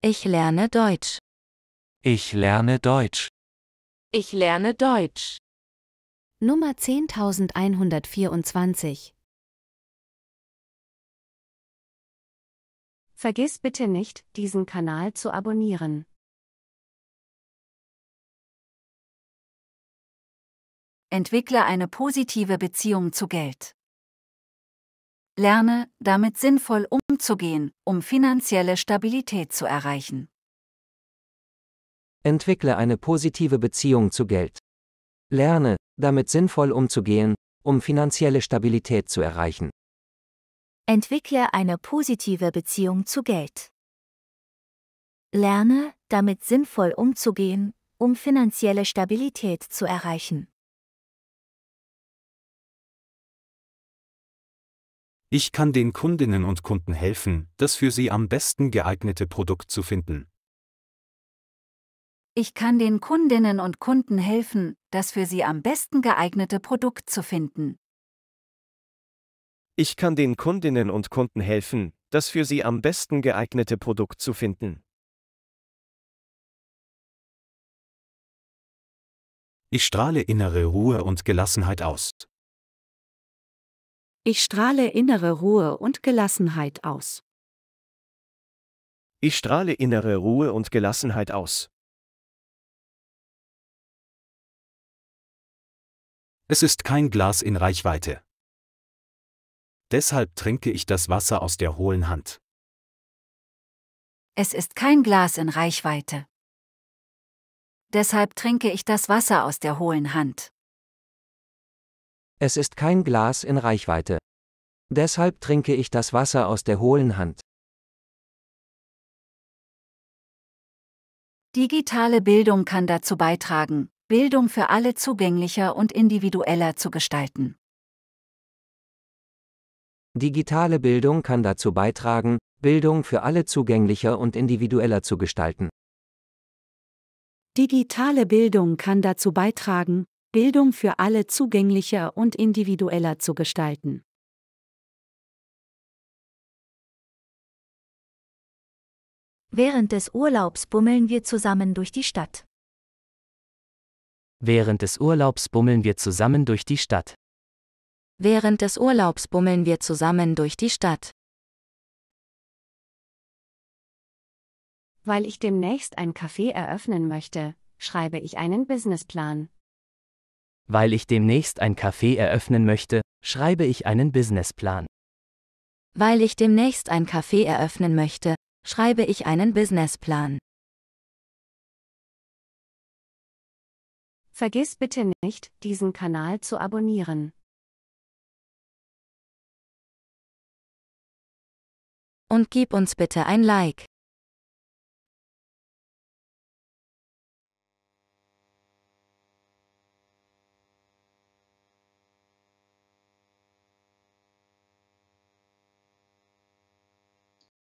Ich lerne Deutsch. Ich lerne Deutsch. Ich lerne Deutsch. Nummer 10124 Vergiss bitte nicht, diesen Kanal zu abonnieren. Entwickle eine positive Beziehung zu Geld. Lerne, damit sinnvoll umzugehen, um finanzielle Stabilität zu erreichen. Entwickle eine positive Beziehung zu Geld. Lerne, damit sinnvoll umzugehen, um finanzielle Stabilität zu erreichen. Entwickle eine positive Beziehung zu Geld. Lerne, damit sinnvoll umzugehen, um finanzielle Stabilität zu erreichen. Ich kann den Kundinnen und Kunden helfen, das für sie am besten geeignete Produkt zu finden. Ich kann den Kundinnen und Kunden helfen, das für sie am besten geeignete Produkt zu finden. Ich kann den Kundinnen und Kunden helfen, das für sie am besten geeignete Produkt zu finden. Ich strahle innere Ruhe und Gelassenheit aus. Ich strahle innere Ruhe und Gelassenheit aus. Ich strahle innere Ruhe und Gelassenheit aus. Es ist kein Glas in Reichweite. Deshalb trinke ich das Wasser aus der hohlen Hand. Es ist kein Glas in Reichweite. Deshalb trinke ich das Wasser aus der hohlen Hand. Es ist kein Glas in Reichweite. Deshalb trinke ich das Wasser aus der hohlen Hand. Digitale Bildung kann dazu beitragen, Bildung für alle zugänglicher und individueller zu gestalten. Digitale Bildung kann dazu beitragen, Bildung für alle zugänglicher und individueller zu gestalten. Digitale Bildung kann dazu beitragen, Bildung für alle zugänglicher und individueller zu gestalten. Während des Urlaubs bummeln wir zusammen durch die Stadt. Während des Urlaubs bummeln wir zusammen durch die Stadt. Während des Urlaubs bummeln wir zusammen durch die Stadt. Weil ich demnächst ein Café eröffnen möchte, schreibe ich einen Businessplan. Weil ich demnächst ein Café eröffnen möchte, schreibe ich einen Businessplan. Weil ich demnächst ein Café eröffnen möchte, schreibe ich einen Businessplan. Vergiss bitte nicht, diesen Kanal zu abonnieren. Und gib uns bitte ein Like.